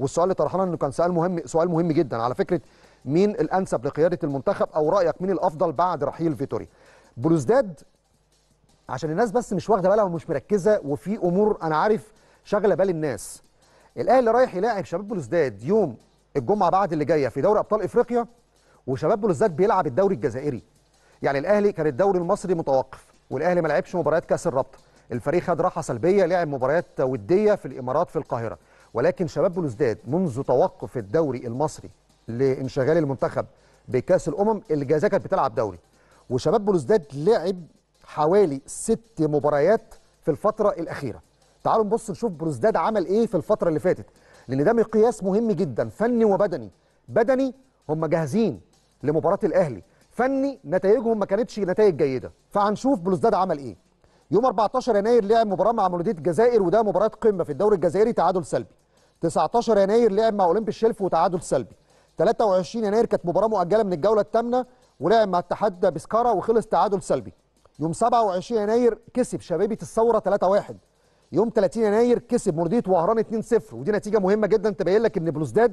والسؤال اللي طرحناه انه كان سؤال مهم سؤال مهم جدا على فكره مين الانسب لقياده المنتخب او رايك مين الافضل بعد رحيل فيتوري بلوزداد عشان الناس بس مش واخده بالها ومش مركزه وفي امور انا عارف شغله بال الناس الاهلي رايح يلاعب شباب بلوزداد يوم الجمعه بعد اللي جايه في دوري ابطال افريقيا وشباب بلوزداد بيلعب الدوري الجزائري يعني الاهلي كان الدوري المصري متوقف والاهلي ما لعبش مباريات كاس الرابطه الفريق خد راحه سلبيه لعب مباريات وديه في الامارات في القاهره ولكن شباب بلوزداد منذ توقف الدوري المصري لانشغال المنتخب بكاس الامم الجازيه كانت بتلعب دوري وشباب بلوزداد لعب حوالي ست مباريات في الفتره الاخيره تعالوا نبص نشوف بلوزداد عمل ايه في الفتره اللي فاتت لان ده مقياس مهم جدا فني وبدني بدني هم جاهزين لمباراه الاهلي فني نتائجهم ما كانتش نتائج جيده فهنشوف بلوزداد عمل ايه يوم 14 يناير لعب مباراه مع مولوديه الجزائر وده مباراه قمه في الدوري الجزائري تعادل سلبي 19 يناير لعب مع اولمبي الشلف وتعادل سلبي 23 يناير كانت مباراه مؤجله من الجوله الثامنه ولعب مع اتحاد بسكارا وخلص تعادل سلبي يوم 27 يناير كسب شبابيه الثوره 3-1 يوم 30 يناير كسب مولوديه وهران 2-0 ودي نتيجه مهمه جدا تبين لك ان بلوزداد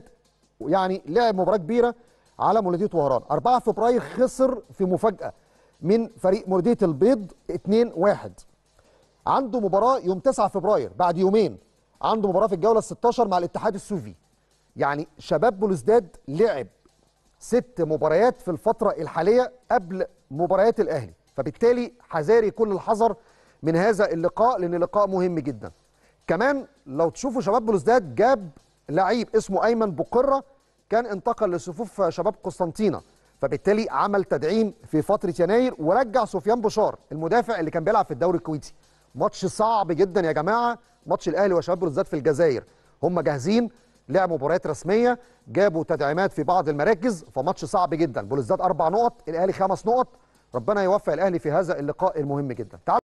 يعني لعب مباراه كبيره على مولوديه وهران 4 فبراير خسر في مفاجاه من فريق مرديه البيض 2-1 عنده مباراه يوم 9 فبراير بعد يومين عنده مباراه في الجوله ال 16 مع الاتحاد السوفي يعني شباب بلوزداد لعب ست مباريات في الفتره الحاليه قبل مباريات الاهلي فبالتالي حذاري كل الحذر من هذا اللقاء لان اللقاء مهم جدا كمان لو تشوفوا شباب بلوزداد جاب لعيب اسمه ايمن بقره كان انتقل لصفوف شباب قسطنطينه فبالتالي عمل تدعيم في فتره يناير ورجع سفيان بشار المدافع اللي كان بيلعب في الدوري الكويتي ماتش صعب جدا يا جماعه ماتش الاهلي وشباب بالذات في الجزائر هم جاهزين لعبوا مباريات رسميه جابوا تدعيمات في بعض المراكز فماتش صعب جدا بلوزداد اربع نقط الاهلي خمس نقط ربنا يوفق الاهلي في هذا اللقاء المهم جدا